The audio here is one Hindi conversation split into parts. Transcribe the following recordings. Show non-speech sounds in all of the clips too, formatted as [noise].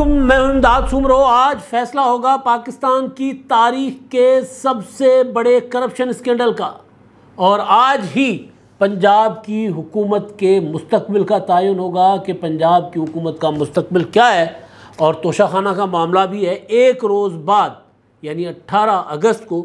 वालेकुम मैं इमदाद सुमरो आज फैसला होगा पाकिस्तान की तारीख के सबसे बड़े करप्शन स्कैंडल का और आज ही पंजाब की हुकूमत के मुस्तबिल का तयन होगा कि पंजाब की हुकूमत का मुस्तबिल क्या है और तोशा खाना का मामला भी है एक रोज़ बाद यानी 18 अगस्त को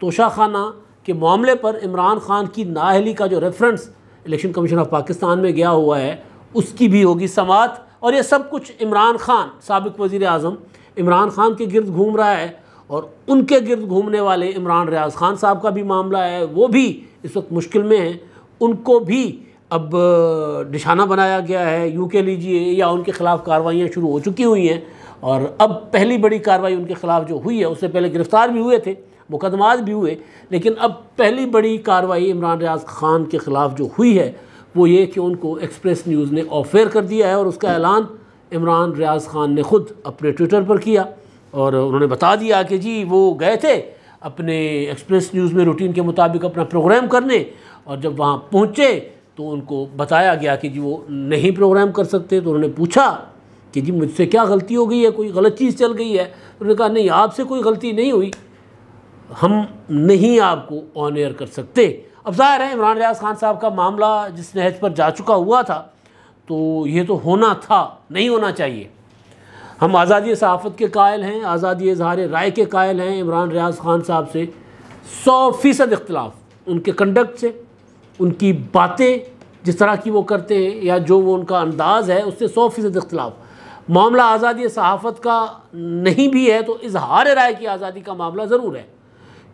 तोशा खाना के मामले पर इमरान खान की नाहली का जो reference election commission of Pakistan में गया हुआ है उसकी भी होगी समात और ये सब कुछ इमरान खान सबक वज़ी अजम इमरान खान के गिरद घूम रहा है और उनके गिरद घूमने वाले इमरान रियाज खान साहब का भी मामला है वो भी इस वक्त मुश्किल में है उनको भी अब निशाना बनाया गया है यू के लीजिए या उनके ख़िलाफ़ कार्रवाइयाँ शुरू हो चुकी हुई हैं और अब पहली बड़ी कार्रवाई उनके ख़िलाफ़ जो हुई है उससे पहले गिरफ़्तार भी हुए थे मुकदमात भी हुए लेकिन अब पहली बड़ी कार्रवाई इमरान रियाज खान के ख़िलाफ़ जो हुई है वो ये कि उनको एक्सप्रेस न्यूज़ ने ऑफेयर कर दिया है और उसका ऐलान इमरान रियाज ख़ान ने ख़ुद अपने ट्विटर पर किया और उन्होंने बता दिया कि जी वो गए थे अपने एक्सप्रेस न्यूज़ में रूटीन के मुताबिक अपना प्रोग्राम करने और जब वहाँ पहुँचे तो उनको बताया गया कि जी वो नहीं प्रोग्राम कर सकते तो उन्होंने पूछा कि जी मुझसे क्या गलती हो गई है कोई गलत चीज़ चल गई है उन्होंने कहा नहीं आपसे कोई गलती नहीं हुई हम नहीं आपको ऑन एयर कर सकते अब ज़ाहिर है इमरान रियाज खान साहब का मामला जिस नहज पर जा चुका हुआ था तो ये तो होना था नहीं होना चाहिए हम आज़ादी सहाफ़त के कायल हैं आज़ादी इजहार राय के कायल हैं इमरान रियाज खान साहब से सौ फ़ीसद इख्तलाफ उनके कंडक्ट से उनकी बातें जिस तरह की वो करते हैं या जो वो उनका अंदाज़ है उससे सौ फ़ीसद इख्तलाफ मामला आज़ादी सहाफ़त का नहीं भी है तो इजहार राय की आज़ादी का मामला ज़रूर है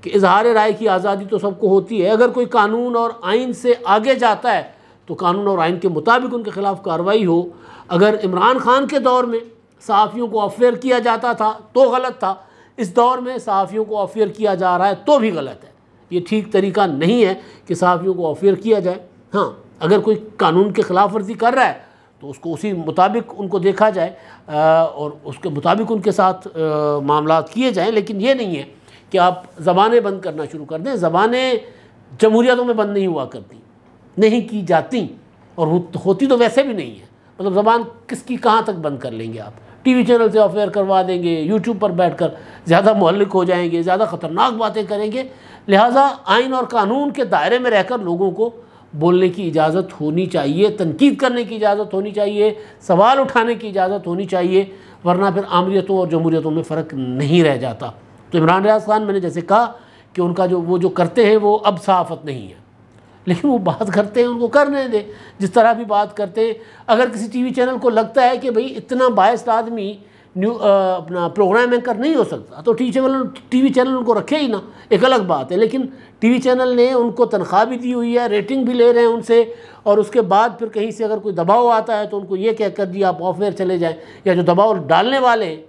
कि इजहार राय की आज़ादी तो सबको होती है अगर कोई कानून और आइन से आगे जाता है तो कानून और आइन के मुताबिक उनके ख़िलाफ़ कार्रवाई हो अगर इमरान खान के दौर में सहाफ़ियों को अफेयर किया जाता था तो गलत था इस दौर में सहाफ़ियों को अफेयर किया जा रहा है तो भी गलत है ये ठीक तरीका नहीं है कि सहाफ़ियों को अफेयर किया जाए हाँ अगर कोई कानून के खिलाफ वर्जी कर रहा है तो उसको उसी मुताबिक उनको देखा जाए और उसके मुताबिक उनके साथ मामला किए जाएँ लेकिन ये नहीं है कि आप ज़बानें बंद करना शुरू कर दें ज़बानें जमहूरियतों में बंद नहीं हुआ करती नहीं की जाती और तो होती तो वैसे भी नहीं है मतलब ज़बान किसकी कहाँ तक बंद कर लेंगे आप टीवी चैनल से ऑफेयर करवा देंगे यूट्यूब पर बैठकर ज़्यादा महलिक हो जाएंगे ज़्यादा ख़तरनाक बातें करेंगे लिहाजा आइन और कानून के दायरे में रहकर लोगों को बोलने की इजाज़त होनी चाहिए तनकीद करने की इजाज़त होनी चाहिए सवाल उठाने की इजाज़त होनी चाहिए वरना फिर आमरीतों और जमहूरीतों में फ़र्क नहीं रह जाता तो इमरान रियाज खान मैंने जैसे कहा कि उनका जो वो जो करते हैं वो अब सहाफत नहीं है लेकिन वो बात करते हैं उनको करने दें जिस तरह भी बात करते हैं अगर किसी टीवी चैनल को लगता है कि भाई इतना बायस आदमी न्यू अपना प्रोग्राम एंकर नहीं हो सकता तो टी चैनल वी चैनल उनको रखे ही ना एक अलग बात है लेकिन टीवी चैनल ने उनको तनख्वाह भी दी हुई है रेटिंग भी ले रहे हैं उनसे और उसके बाद फिर कहीं से अगर कोई दबाव आता है तो उनको ये कह कर जी आप ऑफ एयर चले जाएँ या जो दबाव डालने वाले हैं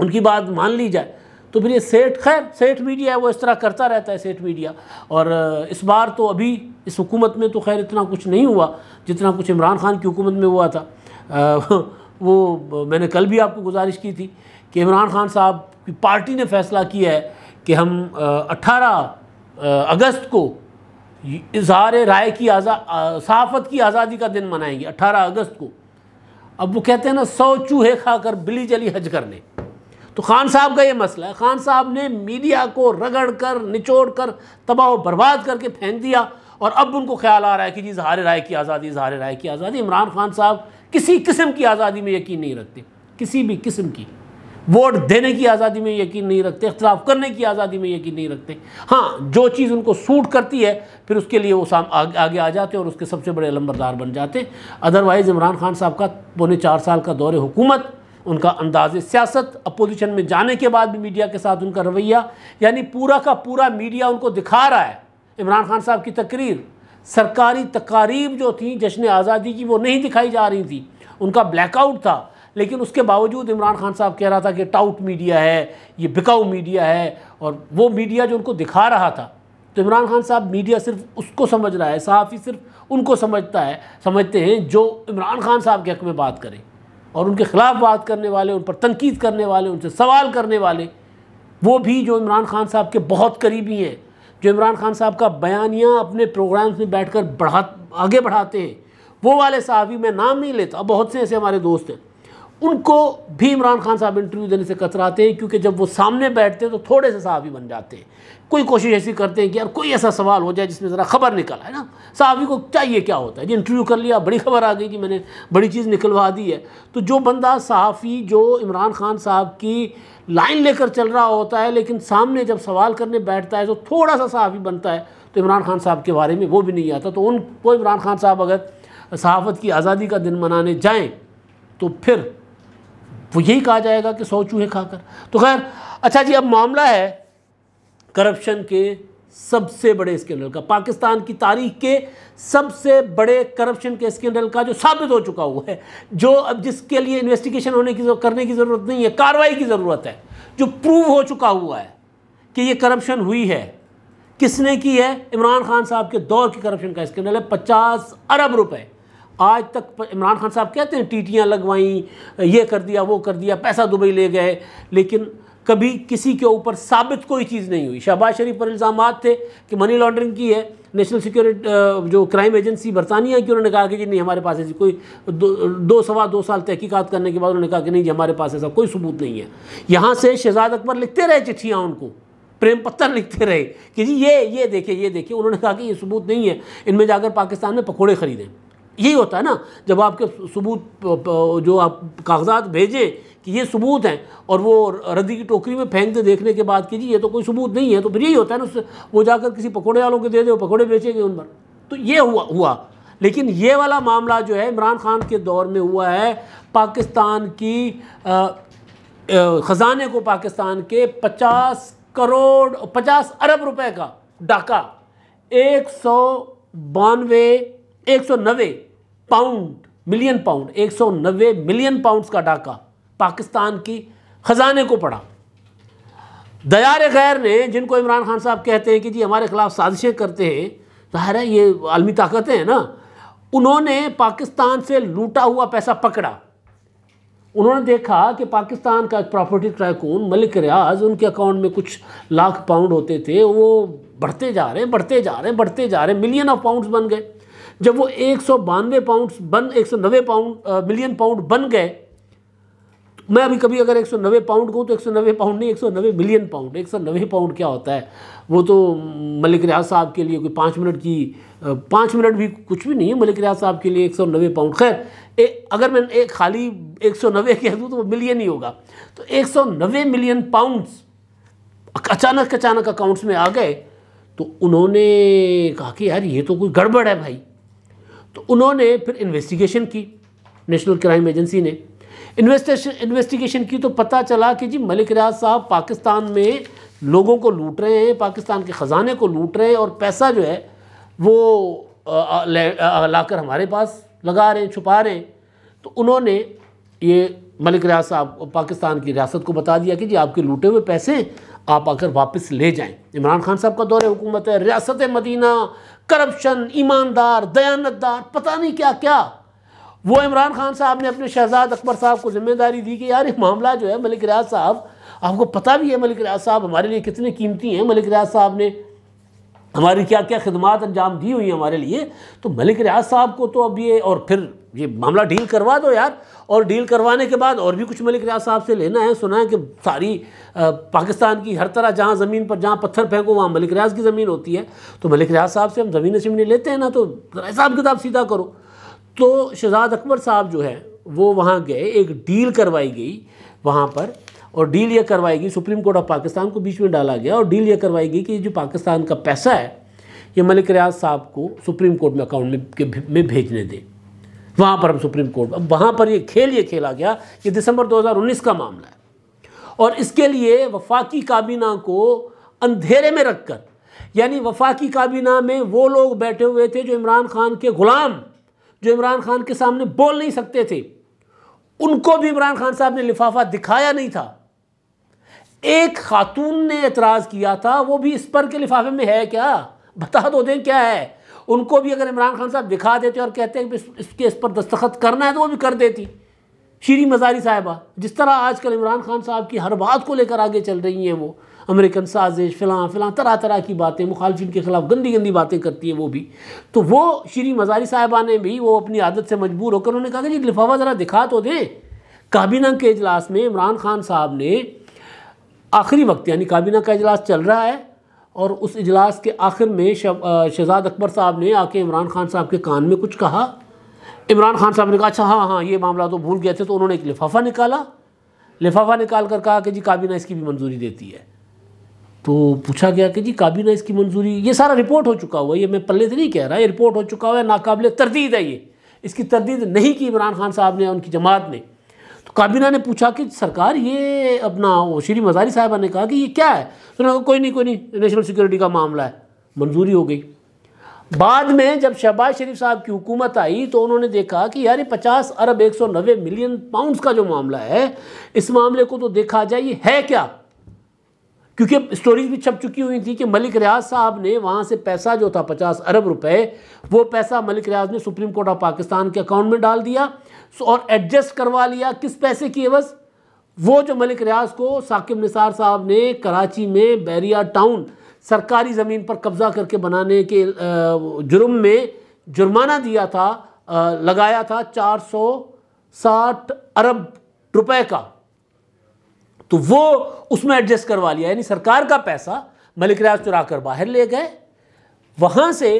उनकी बात मान ली जाए तो फिर ये सेठ खैर सेठ मीडिया है वो इस तरह करता रहता है सेठ मीडिया और इस बार तो अभी इस हुकूमत में तो खैर इतना कुछ नहीं हुआ जितना कुछ इमरान खान की हुकूमत में हुआ था वो मैंने कल भी आपको गुजारिश की थी कि इमरान खान साहब की पार्टी ने फैसला किया है कि हम अट्ठारह अगस्त को इजहार राय की आज़ा सहाफ़त की आज़ादी का दिन मनाएंगे अट्ठारह अगस्त को अब वो कहते हैं ना सौ चूहे खाकर बिली जली हज कर ले तो खान साहब का ये मसला है खान साहब ने मीडिया को रगड़ कर निचोड़ कर तबाह बर्बाद करके फेंक दिया और अब उनको ख्याल आ रहा है कि जी इजहार राय की आज़ादी इजहार राय की आज़ादी इमरान खान साहब किसी किस्म की आज़ादी में यकीन नहीं रखते किसी भी किस्म की वोट देने की आज़ादी में यकीन नहीं रखते इख्तलाफ करने की आज़ादी में यकीन नहीं रखते हाँ जो चीज़ उनको सूट करती है फिर उसके लिए वो साम आग, आगे आ जाते और उसके सबसे बड़े लंबरदार बन जाते अदरवाइज़ इमरान खान साहब का पौने चार साल का दौर हुकूमत उनका अंदाज सियासत अपोजिशन में जाने के बाद भी मीडिया के साथ उनका रवैया यानी पूरा का पूरा मीडिया उनको दिखा रहा है इमरान खान साहब की तकरीर सरकारी तकारीब जो थी जश्न आज़ादी की वो नहीं दिखाई जा रही थी उनका ब्लैकआउट था लेकिन उसके बावजूद इमरान खान साहब कह रहा था कि टाउट मीडिया है ये बिकाऊ मीडिया है और वो मीडिया जो उनको दिखा रहा था तो इमरान खान साहब मीडिया सिर्फ उसको समझ रहा है सहाफ़ी सिर्फ उनको समझता है समझते हैं जो इमरान खान साहब के हक में बात करें और उनके ख़िलाफ़ बात करने वाले उन पर तनकीद करने वाले उनसे सवाल करने वाले वो भी जो इमरान खान साहब के बहुत करीबी हैं जो इमरान खान साहब का बयानियाँ अपने प्रोग्राम्स में बैठ कर बढ़ा आगे बढ़ाते हैं वो वाले साहब मैं नाम नहीं लेता बहुत से ऐसे हमारे दोस्त हैं उनको भी इमरान खान साहब इंटरव्यू देने से कतराते हैं क्योंकि जब वो सामने बैठते हैं तो थोड़े से साहबी बन जाते हैं कोई कोशिश ऐसी करते हैं कि यार कोई ऐसा सवाल हो जाए जिसमें ज़रा खबर निकल आए ना सहाफ़ी को चाहिए क्या होता है जी इंटरव्यू कर लिया बड़ी खबर आ गई कि मैंने बड़ी चीज़ निकलवा दी है तो जो बंदा सहाफ़ी जो इमरान खान साहब की लाइन लेकर चल रहा होता है लेकिन सामने जब सवाल करने बैठता है तो थोड़ा सा सहाफ़ी बनता है तो इमरान खान साहब के बारे में वो भी नहीं आता तो उन वो इमरान खान साहब अगर सहाफ़त की आज़ादी का दिन मनाने जाएँ तो फिर वो यही कहा जाएगा कि सौ चूहे खाकर तो खैर अच्छा जी अब मामला है करप्शन के सबसे बड़े स्कैंडल का पाकिस्तान की तारीख के सबसे बड़े करप्शन के स्कैंडल का जो साबित हो चुका हुआ है जो अब जिसके लिए इन्वेस्टिगेशन होने की करने की ज़रूरत नहीं है कार्रवाई की ज़रूरत है जो प्रूव हो चुका हुआ है कि ये करप्शन हुई है किसने की है इमरान खान साहब के दौर की करप्शन का स्कैंडल है पचास अरब रुपए आज तक इमरान खान साहब कहते हैं टीटियाँ लगवाईं ये कर दिया वो कर दिया पैसा दुबई ले गए लेकिन कभी किसी के ऊपर साबित कोई चीज़ नहीं हुई शहबाज शरीफ पर इल्ज़ाम थे कि मनी लॉन्ड्रिंग की है नेशनल सिक्योरिटी जो क्राइम एजेंसी बरतानिया की उन्होंने कहा कि जी नहीं हमारे पास ऐसी कोई दो, दो सवा दो साल तहकीकात करने के बाद उन्होंने कहा कि नहीं जी हमारे पास ऐसा कोई सबूत नहीं है यहाँ से शहजाद अकबर लिखते रहे चिट्ठियाँ उनको प्रेम पत्थर लिखते रहे कि जी ये ये देखिए ये देखे उन्होंने कहा कि ये सबूत नहीं है इनमें जाकर पाकिस्तान में पकौड़े खरीदें यही होता है ना जब आपके सबूत जो आप कागजात भेजें कि ये सबूत हैं और वो रद्दी की टोकरी में फेंक दे देखने के बाद कीजिए ये तो कोई सबूत नहीं है तो फिर यही होता है ना उससे वो जाकर किसी पकौड़े वालों को दे दे पकौड़े बेचेंगे उन पर तो ये हुआ हुआ लेकिन ये वाला मामला जो है इमरान खान के दौर में हुआ है पाकिस्तान की ख़जाने को पाकिस्तान के पचास करोड़ पचास अरब रुपए का डाका एक सौ बानवे एक सौ नबे pound million pound 190 million pounds का डाका पाकिस्तान की खजाने को पड़ा दयार गैर ने जिनको इमरान खान साहब कहते हैं कि जी हमारे खिलाफ साजिशें करते हैं ज़ाहिर है ये आलमी ताकतें हैं ना उन्होंने पाकिस्तान से लूटा हुआ पैसा पकड़ा उन्होंने देखा कि पाकिस्तान का एक प्रॉपर्टी ट्राइकून मलिक रियाज उनके अकाउंट में कुछ लाख पाउंड होते थे वो बढ़ते जा रहे हैं बढ़ते जा रहे हैं बढ़ते जा रहे हैं मिलियन ऑफ पाउंड्स बन गए जब वो एक सौ बानवे पाउंड बन एक सौ नब्बे पाउंड मिलियन पाउंड बन गए मैं अभी कभी अगर एक सौ नब्बे पाउंड कहूँ तो एक सौ नब्बे पाउंड नहीं एक सौ नब्बे मिलियन पाउंड एक सौ नब्बे पाउंड क्या होता है वो तो मलिक रियाज साहब के लिए कोई पाँच मिनट की पाँच मिनट भी कुछ भी नहीं है मलिक रियाज साहब के लिए एक सौ नब्बे पाउंड खैर अगर मैं एक खाली एक सौ नब्बे कह दूँ तो वो मिलियन ही होगा तो एक सौ नब्बे मिलियन पाउंड अचानक अचानक अकाउंट्स में आ गए तो उन्होंने कहा कि यार ये तो कोई गड़बड़ है भाई तो उन्होंने फिर इन्वेस्टिगेशन की नेशनल क्राइम एजेंसी ने इन्वेस्टेशन इन्वेस्टिगेशन की तो पता चला कि जी मलिक रियाज साहब पाकिस्तान में लोगों को लूट रहे हैं पाकिस्तान के ख़जाने को लूट रहे हैं और पैसा जो है वो लाकर हमारे पास लगा रहे हैं छुपा रहे हैं तो उन्होंने ये मलिक रियाज साहब पाकिस्तान की रियासत को बता दिया कि जी आपके लूटे हुए पैसे आप अगर वापस ले जाएं इमरान खान साहब का दौर हुकूमत है रियासत मदीना करप्शन ईमानदार दयानतदार पता नहीं क्या क्या वो इमरान खान साहब ने अपने शहजाद अकबर साहब को जिम्मेदारी दी कि यार ये मामला जो है मलिक रियाज साहब आपको पता भी है मलिक रियाज साहब हमारे लिए कितने कीमती हैं मलिक रियाज साहब ने हमारी क्या क्या खदमात अंजाम दी हुई हमारे लिए तो मलिक रियाज साहब को तो अब ये और फिर ये मामला डील करवा दो यार और डील करवाने के बाद और भी कुछ मलिक रियाज साहब से लेना है सुना है कि सारी आ, पाकिस्तान की हर तरह जहाँ ज़मीन पर जहाँ पत्थर फेंको वहाँ मलिक रियाज की ज़मीन होती है तो मलिक रियाज साहब से हम ज़मीन सिमने लेते हैं ना तो हिसाब किताब सीधा करो तो शहजाद अकबर साहब जो है वो वहाँ गए एक डील करवाई गई वहाँ पर और डील ये करवाई गई सुप्रीम कोर्ट ऑफ पाकिस्तान को बीच में डाला गया और डील ये करवाई गई कि जो पाकिस्तान का पैसा है ये मलिक रियाज साहब को सुप्रीम कोर्ट में अकाउंट में में भेजने दें वहाँ पर हम सुप्रीम कोर्ट अब वहाँ पर ये खेल ये खेला गया ये दिसंबर 2019 का मामला है और इसके लिए वफाकी काबीना को अंधेरे में रखकर यानी वफाकी काबीना में वो लोग बैठे हुए थे जो इमरान खान के ग़ुलाम जो इमरान खान के सामने बोल नहीं सकते थे उनको भी इमरान खान साहब ने लिफाफा दिखाया नहीं था एक खातून ने एतराज़ किया था वो भी इस पर के लिफाफे में है क्या बता दो दें क्या है उनको भी अगर इमरान खान साहब दिखा देते और कहते हैं कि इसके इस पर दस्तखत करना है तो वो भी कर देती शीरी मजारी साहिबा जिस तरह आजकल इमरान खान साहब की हर बात को लेकर आगे चल रही हैं वो अमेरिकन साजिश फ़िलहाल फ़िलहाल तरह तरह की बातें मुखालफिन के ख़िलाफ़ गंदी गंदी बातें करती हैं वो भी तो वो श्री मजारी साहिबा ने भी वो अपनी आदत से मजबूर होकर उन्होंने कहा कि लिफाफा ज़रा दिखा तो दें काबीना के अजलास में इमरान खान साहब ने आखिरी वक्त यानी काबीना का इजलास चल रहा है और उस इजलास के आखिर में शहजाद अकबर साहब ने आके इमरान खान साहब के कान में कुछ कहा इमरान खान साहब ने कहा अच्छा हाँ हाँ ये मामला तो भूल गए थे तो उन्होंने एक लिफाफा निकाला लिफाफा निकाल कर कहा कि जी काबीना इसकी भी मंजूरी देती है तो पूछा गया कि जी काबीना इसकी मंजूरी ये सारा रिपोर्ट हो चुका हुआ ये मैं पल्ले से नहीं कह रहा ये रिपोर्ट हो चुका हुआ है नाकबले तरदीद है ये इसकी तरदीद नहीं की इमरान खान साहब ने उनकी जमात ने काबीना ने पूछा कि सरकार ये अपना श्री मजारी साहबा ने कहा कि ये क्या है उन्होंने कहा कोई नहीं कोई नहीं नेशनल सिक्योरिटी का मामला है मंजूरी हो गई बाद में जब शहबाज शरीफ साहब की हुकूमत आई तो उन्होंने देखा कि यार ये पचास अरब एक सौ नब्बे मिलियन पाउंड्स का जो मामला है इस मामले को तो देखा जाए ये है क्या क्योंकि स्टोरीज भी छप चुकी हुई थी कि मलिक रियाज साहब ने वहाँ से पैसा जो था पचास अरब रुपए वो पैसा मलिक रियाज ने सुप्रीम कोर्ट ऑफ पाकिस्तान के अकाउंट में डाल दिया और एडजस्ट करवा लिया किस पैसे की एवज वो जो मलिक रियाज को साकिब निसार साहब ने कराची में बैरिया टाउन सरकारी ज़मीन पर कब्ज़ा करके बनाने के जुर्म में जुर्माना दिया था लगाया था चार सौ साठ अरब रुपये का तो वो उसमें एडजस्ट करवा लिया यानी सरकार का पैसा मलिक रियाज चुरा कर बाहर ले गए वहाँ से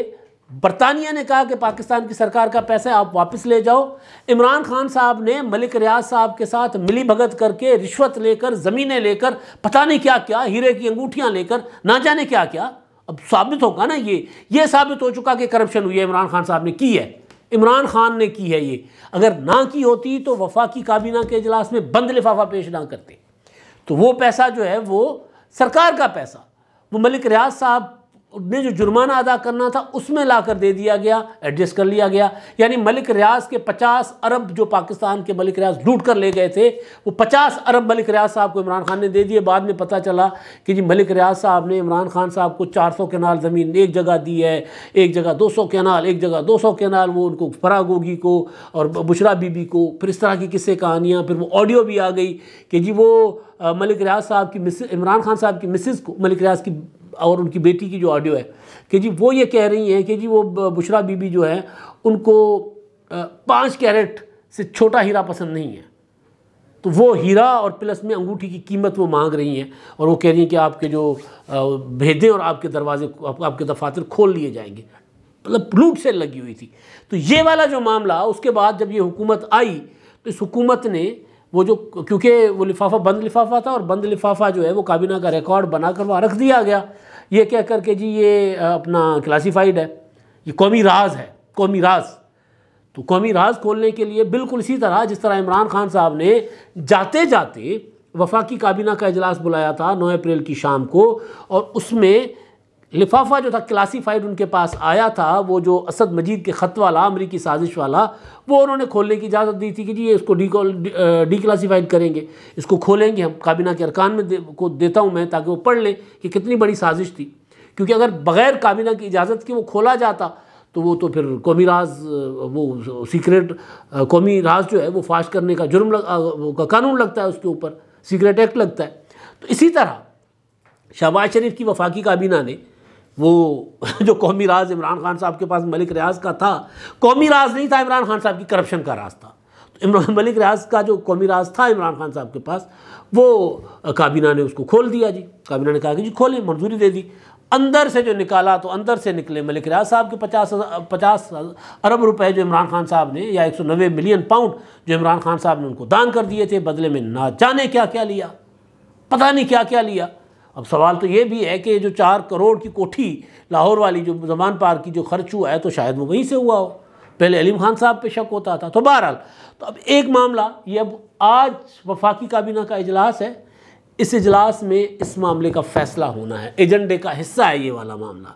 बरतानिया ने कहा कि पाकिस्तान की सरकार का पैसा आप वापस ले जाओ इमरान खान साहब ने मलिक रियाज साहब के साथ मिली भगत करके रिश्वत लेकर ज़मीनें लेकर पता नहीं क्या क्या हीरे की अंगूठियाँ लेकर ना जाने क्या क्या अब साबित होगा ना ये ये साबित हो चुका कि करप्शन हुई है इमरान खान साहब ने की है इमरान खान ने की है ये अगर ना की होती तो वफाकी काबीना के इजलास में बंद लिफाफा पेश ना करते तो वो पैसा जो है वो सरकार का पैसा वो मलिक रियाज साहब में जो जुर्माना अदा करना था उसमें ला कर दे दिया गया एडजस्ट कर लिया गया यानी मलिक रियाज के 50 अरब जो पाकिस्तान के मलिक रियाज लूट कर ले गए थे वो 50 अरब मलिक रियाज साहब को इमरान खान ने दे दिए बाद में पता चला कि जी मलिक रियाज साहब ने इमरान खान साहब को 400 केनाल ज़मीन एक जगह दी है एक जगह सौ कनाल एक जगह सौ कनाल वो उनको फरा गोगी को और बुशरा बीबी को फिर इस तरह की किस्से कहानियाँ फिर वो ऑडियो भी आ गई कि जी वो मलिक रियाज साहब की मिस इमरान खान साहब की मिसिस को मलिक रियाज की और उनकी बेटी की जो ऑडियो है कि जी वो ये कह रही हैं कि जी वो बुशरा बीबी जो है उनको पाँच कैरेट से छोटा हीरा पसंद नहीं है तो वो हीरा और प्लस में अंगूठी की कीमत वो मांग रही हैं और वो कह रही हैं कि आपके जो भेदें और आपके दरवाजे आपके दफातर खोल लिए जाएंगे मतलब लूट सेल लगी हुई थी तो ये वाला जो मामला उसके बाद जब ये हुकूमत आई तो इस हुकूमत ने वो जो क्योंकि वो लिफाफा बंद लिफाफा था और बंद लिफाफा जो है वो काबीना का रिकॉर्ड बनाकर वहाँ रख दिया गया ये कह कर के जी ये अपना क्लासिफाइड है ये कौमी राज है कौमी राज तो कौमी राज खोलने के लिए बिल्कुल इसी तरह जिस तरह इमरान खान साहब ने जाते जाते वफाकी काबीना का इजलास बुलाया था नौ अप्रैल की शाम को और उसमें लिफाफा जो था क्लासिफाइड उनके पास आया था वो जो असद मजीद के ख़त वाला अमरीकी साजिश वाला वो उन्होंने खोलने की इजाज़त दी थी कि जी ये इसको डी डी क्लासीफाइड करेंगे इसको खोलेंगे हम काबीना के अरकान में दे, को देता हूँ मैं ताकि वो पढ़ लें कि कितनी बड़ी साजिश थी क्योंकि अगर बग़ैर काबीना की इजाज़त के वो खोला जाता तो वो तो फिर कौमी राज वो सीक्रेट कौमी राज जो है वो फाश करने का जुर्म लग, का कानून लगता है उसके ऊपर सीक्रेट एक्ट लगता है तो इसी तरह शहबाज शरीफ की वफाकी काबीना ने वो [laughs] जो कौमी राज इमरान खान साहब के पास मलिक रियाज का था कौमी राज नहीं था इमरान खान साहब की करप्शन का राज था तो इमरान [laughs] मलिक रियाज का जो कौमी राज था इमरान खान साहब के पास वो काबीना ने उसको खोल दिया जी काबीना ने कहा कि जी खोलें मंजूरी दे दी अंदर से जो निकाला तो अंदर से निकले मलिक रियाज साहब के पचास पचास अरब रुपए जो इमरान खान साहब ने या एक सौ नब्बे मिलियन पाउंड जो इमरान खान साहब ने उनको दान कर दिए थे बदले में ना जाने क्या क्या लिया पता नहीं क्या क्या लिया अब सवाल तो ये भी है कि जो चार करोड़ की कोठी लाहौर वाली जो जमान पार की जो खर्च हुआ है तो शायद वो वहीं से हुआ हो पहले अलीम खान साहब पे शक होता था तो बहरहाल तो अब एक मामला ये अब आज वफाकी काबीना का इजलास है इस इजलास में इस मामले का फैसला होना है एजेंडे का हिस्सा है ये वाला मामला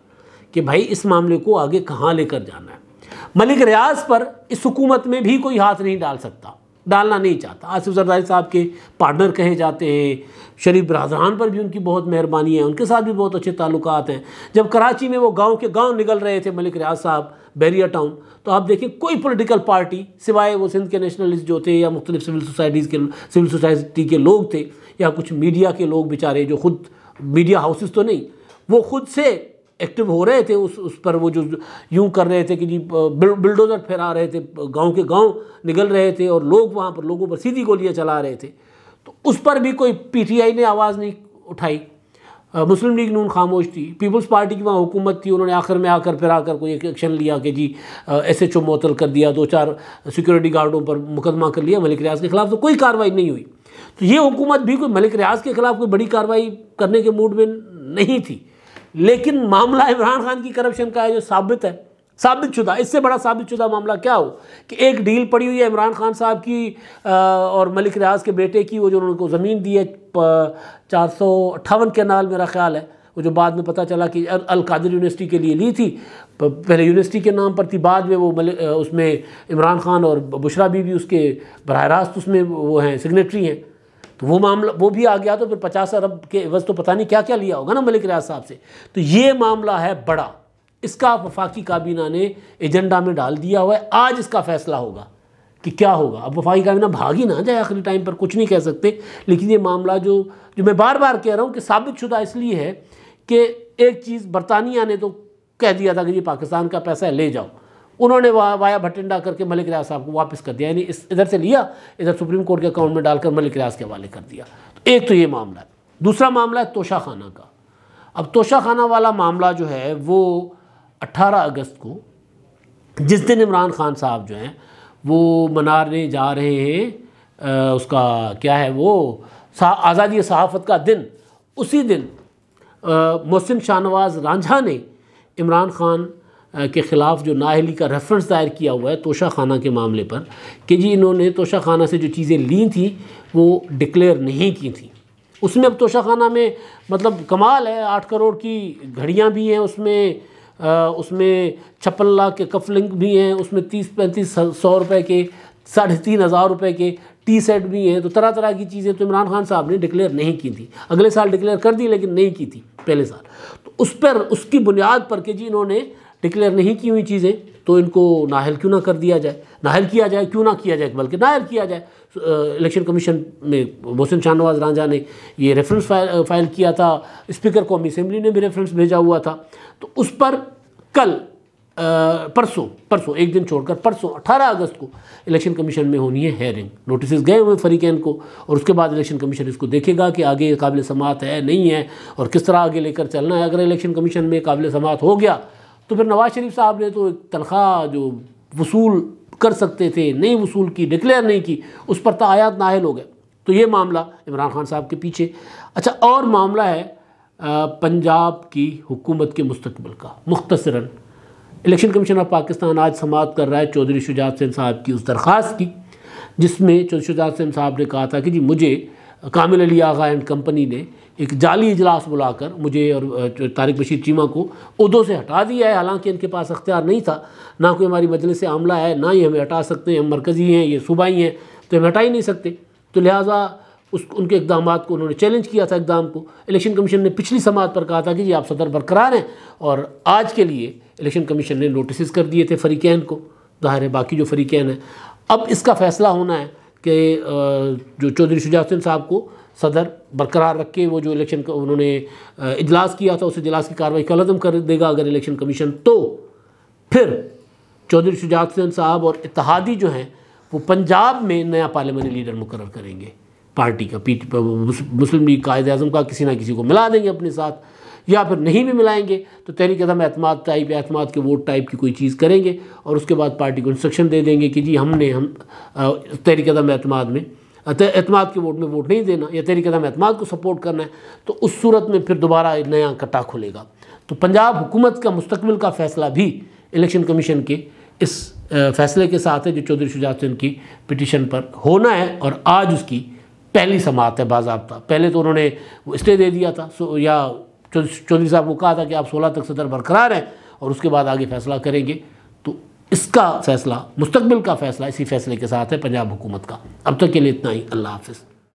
कि भाई इस मामले को आगे कहाँ लेकर जाना है मलिक रियाज पर इस हुकूमत में भी कोई हाथ नहीं डाल सकता डालना नहीं चाहता आसिफ जरदारी साहब के पार्टनर कहे जाते हैं शरीफ बरदरान पर भी उनकी बहुत मेहरबानी है उनके साथ भी बहुत अच्छे ताल्लुक हैं जब कराची में वो गांव के गांव निकल रहे थे मलिक रियाज साहब बैरिया टाउन तो आप देखिए कोई पॉलिटिकल पार्टी सिवाय वो सिंध के नेशनलिस्ट जो थे या मुख्तलिफ सिविल सोसाइटीज़ के सिविल सोसाइटी के लोग थे या कुछ मीडिया के लोग बेचारे जो खुद मीडिया हाउसेस तो नहीं वो खुद से एक्टिव हो रहे थे उस उस पर वो जो यूं कर रहे थे कि जी बिल्डोज़र फहरा रहे थे गांव के गांव निकल रहे थे और लोग वहाँ पर लोगों पर सीधी गोलियाँ चला रहे थे तो उस पर भी कोई पीटीआई ने आवाज़ नहीं उठाई मुस्लिम लीग नून खामोश थी पीपल्स पार्टी की वहाँ हुकूमत थी उन्होंने आखिर में आकर फिर आकर कोई एक एक्शन लिया कि जी एस एच ओ कर दिया दो चार सिक्योरिटी गार्डों पर मुकदमा कर लिया मलिक रियाज के खिलाफ तो कोई कार्रवाई नहीं हुई तो ये हुकूमत भी कोई मलिक रियाज के खिलाफ कोई बड़ी कार्रवाई करने के मूड में नहीं थी लेकिन मामला इमरान खान की करप्शन का है जो साबित है साबित शुदा इससे बड़ा साबित शुदा मामला क्या हो कि एक डील पड़ी हुई है इमरान खान साहब की और मलिक रियाज के बेटे की वो जो उनको ज़मीन दी है चार सौ अट्ठावन के नाल मेरा ख्याल है वो जो बाद में पता चला कि अलकादर यूनिवर्सिटी के लिए ली थी पहले यूनिवर्सिटी के नाम पर थी बाद में वो उसमें इमरान खान और बुशरा बीबी उसके बरह रास्त उसमें वो हैं सिग्नेटरी हैं तो वो मामला वो भी आ गया तो फिर पचास अरब के वज तो पता नहीं क्या क्या लिया होगा ना मलिक रियाज साहब से तो ये मामला है बड़ा इसका वफाकी काबीना ने एजेंडा में डाल दिया हुआ है आज इसका फैसला होगा कि क्या होगा अब वफाकी काबीना भाग ही ना जाए आखिरी टाइम पर कुछ नहीं कह सकते लेकिन ये मामला जो जो मैं बार बार कह रहा हूँ कि साबित शुदा इसलिए है कि एक चीज़ बरतानिया ने तो कह दिया था कि ये पाकिस्तान का पैसा है ले जाओ उन्होंने वाया भटिंडा करके मलिक रियाज साहब को वापस कर दिया यानी इस इधर से लिया इधर सुप्रीम कोर्ट के अकाउंट में डालकर मलिक रियाज के हवाले कर दिया तो एक तो ये मामला है दूसरा मामला है तोशा खाना का अब तोशा खाना वाला मामला जो है वो अट्ठारह अगस्त को जिस दिन इमरान खान साहब जो हैं वो मनाने जा रहे हैं आ, उसका क्या है वो आज़ादी सहाफ़त का दिन उसी दिन मोहसिन शाहनवाज रांझा ने इमरान खान के ख़िलाफ़ जो नाहली का रेफरेंस दायर किया हुआ है तोशा खाना के मामले पर कि जी इन्होंने तोशा खाना से जो चीज़ें ली थी वो डिक्लेयर नहीं की थी उसमें अब तोशा खाना में मतलब कमाल है आठ करोड़ की घड़ियाँ भी हैं उसमें आ, उसमें छप्पन लाख के कफ लिंक भी हैं उसमें तीस पैंतीस सौ रुपये के साढ़े तीन हज़ार रुपये के टी सेट भी हैं तो तरह तरह की चीज़ें तो इमरान खान साहब ने डिक्लेयर नहीं की थी अगले साल डिक्लेयर कर दी लेकिन नहीं की थी पहले साल तो उस पर उसकी बुनियाद पर कि जी इन्होंने डिक्लेयर नहीं की हुई चीज़ें तो इनको नाहल क्यों ना कर दिया जाए नाहल किया जाए क्यों ना किया जाए बल्कि नाहल किया जाए इलेक्शन कमीशन में मोहसिन शाहनवाज रांझा ने ये रेफरेंस फाइल फाइल किया था स्पीकर कौमी असम्बली ने भी रेफरेंस भेजा हुआ था तो उस पर कल परसों परसों एक दिन छोड़कर परसों 18 अगस्त को इलेक्शन कमीशन में होनी है हेयरिंग नोटिस गए हुए फरीकैन को और उसके बाद इलेक्शन कमीशन इसको देखेगा कि आगे काबिल समात है नहीं है और किस तरह आगे लेकर चलना है अगर इलेक्शन कमीशन में काबिल समात हो गया तो फिर नवाज़ शरीफ साहब ने तो एक तनख्वाह जो वसूल कर सकते थे नहीं वसूल की डिक्लेयर नहीं की उस पर तो आयात नाहल हो गए तो ये मामला इमरान खान साहब के पीछे अच्छा और मामला है पंजाब की हुकूमत के मुस्तबल का मुख्तसरा इलेक्शन कमीशन ऑफ पाकिस्तान आज समाप्त कर रहा है चौधरी शुजात सेन साहब की उस दरख्वास्त की जिसमें चौधरी शुजात सेन साहब ने कहा था कि जी मुझे कामिल अली आगा एंड कंपनी ने एक जाली इजलास बुलाकर मुझे और तारिक बशीर चीमा को उदों से हटा दिया है हालांकि इनके पास अख्तियार नहीं था ना कोई हमारी मजलिस आमला है ना ही हमें हटा सकते हैं हम मरकज़ी हैं ये सूबाई हैं तो हम हटा ही नहीं सकते तो लिहाजा उस उनके इकदाम को उन्होंने चैलेंज किया था इकदाम को इलेक्शन कमीशन ने पिछली समात पर कहा था कि जी आप सदर बरकरार हैं और आज के लिए इलेक्शन कमीशन ने नोटिस कर दिए थे फरीकैन को ज़ाहिर है बाकी जो फरीकैन है अब इसका फ़ैसला होना है के जो चौधरी शुजाउद्दीन साहब को सदर बरकरार रख के वो जो इलेक्शन का उन्होंने इजलास किया था उस इजलास की कार्रवाई लदम कर देगा अगर इलेक्शन कमीशन तो फिर चौधरी शुजात हुसैन साहब और इतिहादी जो हैं वो पंजाब में नया पार्लियामानी लीडर मुकर करेंगे पार्टी का पी मुस्लिम लीग कायद अजम का किसी ना किसी को मिला देंगे अपने साथ या फिर नहीं भी मिलाएंगे तो तहरीक अदम एतम टाइप एतम के वोट टाइप की कोई चीज़ करेंगे और उसके बाद पार्टी को इंस्ट्रक्शन दे देंगे कि जी हमने हम तहरीक अदम एतम में अतमाद के वोट में वोट नहीं देना या तहरीक अदम एतम को सपोर्ट करना है तो उस सूरत में फिर दोबारा नया कटा खुलेगा तो पंजाब हुकूमत का मुस्तबिल का फ़ैसला भी इलेक्शन कमीशन के इस फैसले के साथ है जो चौधरी शुजात सिंह की पिटिशन पर होना है और आज उसकी पहली समात है बाबा पहले तो उन्होंने स्टे दे दिया था सो या चौधरी साहब को कहा था कि आप सोलह तक सदर बरकरार हैं और उसके बाद आगे फैसला करेंगे तो इसका फैसला मुस्तबिल का फैसला इसी फैसले के साथ है पंजाब हुकूमत का अब तक के लिए इतना ही अल्लाह हाफिज़